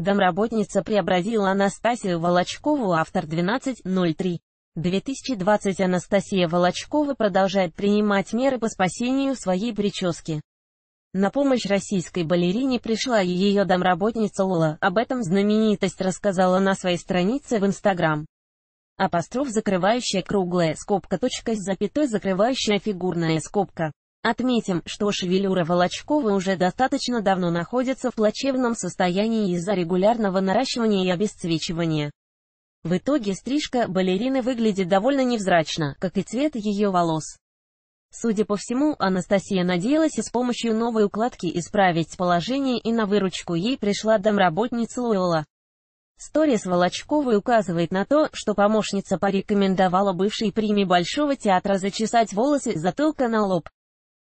Домработница преобразила Анастасию Волочкову, автор 12.03. 2020 Анастасия Волочкова продолжает принимать меры по спасению своей прически. На помощь российской балерине пришла ее домработница Лола, об этом знаменитость рассказала на своей странице в Инстаграм. Апостроф закрывающая круглая скобка точка с запятой закрывающая фигурная скобка. Отметим, что шевелюра Волочкова уже достаточно давно находится в плачевном состоянии из-за регулярного наращивания и обесцвечивания. В итоге стрижка балерины выглядит довольно невзрачно, как и цвет ее волос. Судя по всему, Анастасия надеялась и с помощью новой укладки исправить положение и на выручку ей пришла домработница Лойла. Сторис Волочковой указывает на то, что помощница порекомендовала бывшей приме Большого театра зачесать волосы затылка на лоб.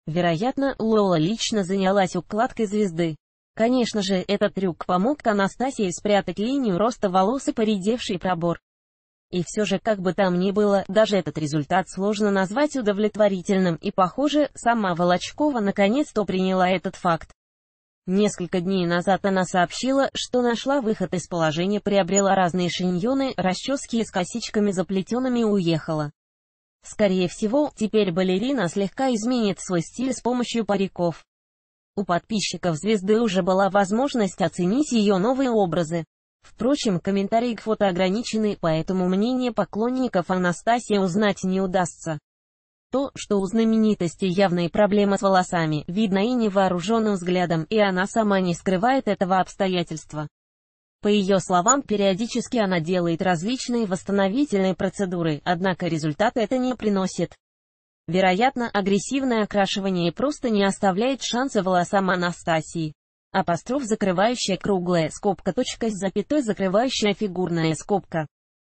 Вероятно, Лола лично занялась укладкой звезды. Конечно же, этот трюк помог Анастасии спрятать линию роста волос и поредевший пробор. И все же, как бы там ни было, даже этот результат сложно назвать удовлетворительным, и, похоже, сама Волочкова наконец-то приняла этот факт. Несколько дней назад она сообщила, что нашла выход из положения, приобрела разные шиньоны, расчески с косичками заплетенными и уехала. Скорее всего, теперь балерина слегка изменит свой стиль с помощью париков. У подписчиков звезды уже была возможность оценить ее новые образы. Впрочем, комментарии к фото ограничены, поэтому мнение поклонников Анастасии узнать не удастся. То, что у знаменитости явные проблемы с волосами, видно и невооруженным взглядом, и она сама не скрывает этого обстоятельства. По ее словам, периодически она делает различные восстановительные процедуры, однако результат это не приносит. Вероятно, агрессивное окрашивание просто не оставляет шанса волосам Анастасии. Апостроф закрывающая круглая скобка точка с запятой закрывающая фигурная скобка.